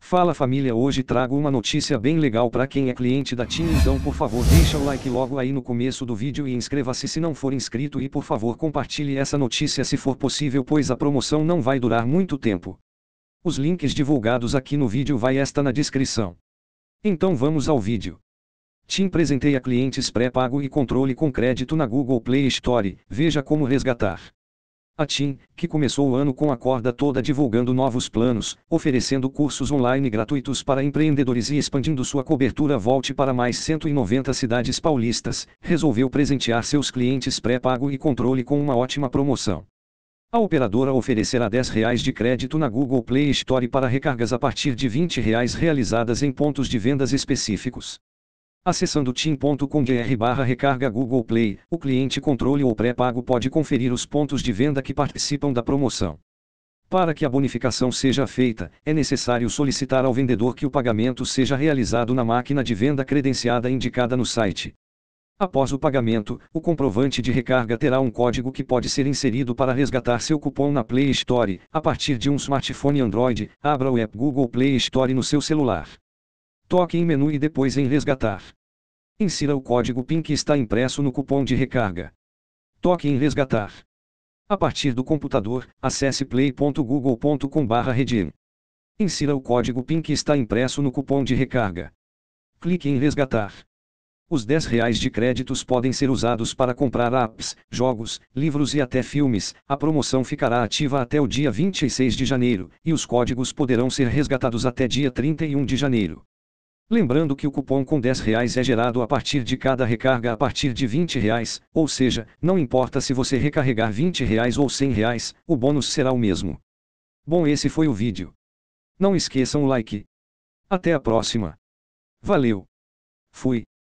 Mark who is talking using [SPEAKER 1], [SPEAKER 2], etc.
[SPEAKER 1] Fala família, hoje trago uma notícia bem legal para quem é cliente da TIM, então por favor deixa o like logo aí no começo do vídeo e inscreva-se se não for inscrito e por favor compartilhe essa notícia se for possível pois a promoção não vai durar muito tempo. Os links divulgados aqui no vídeo vai esta na descrição. Então vamos ao vídeo. TIM presenteia clientes pré-pago e controle com crédito na Google Play Store, veja como resgatar. A TIM, que começou o ano com a corda toda divulgando novos planos, oferecendo cursos online gratuitos para empreendedores e expandindo sua cobertura Volte para mais 190 cidades paulistas, resolveu presentear seus clientes pré-pago e controle com uma ótima promoção. A operadora oferecerá R$ 10,00 de crédito na Google Play Store para recargas a partir de R$ 20,00 realizadas em pontos de vendas específicos. Acessando tim.com.br barra recarga Google Play, o cliente controle ou pré-pago pode conferir os pontos de venda que participam da promoção. Para que a bonificação seja feita, é necessário solicitar ao vendedor que o pagamento seja realizado na máquina de venda credenciada indicada no site. Após o pagamento, o comprovante de recarga terá um código que pode ser inserido para resgatar seu cupom na Play Store. A partir de um smartphone Android, abra o app Google Play Store no seu celular. Toque em menu e depois em resgatar. Insira o código PIN que está impresso no cupom de recarga. Toque em Resgatar. A partir do computador, acesse play.google.com/redim. Insira o código PIN que está impresso no cupom de recarga. Clique em Resgatar. Os R$ 10 de créditos podem ser usados para comprar apps, jogos, livros e até filmes. A promoção ficará ativa até o dia 26 de janeiro, e os códigos poderão ser resgatados até dia 31 de janeiro. Lembrando que o cupom com R$ reais é gerado a partir de cada recarga a partir de R$ 20, reais, ou seja, não importa se você recarregar R$ 20 reais ou R$ 100, reais, o bônus será o mesmo. Bom, esse foi o vídeo. Não esqueçam o like. Até a próxima. Valeu. Fui.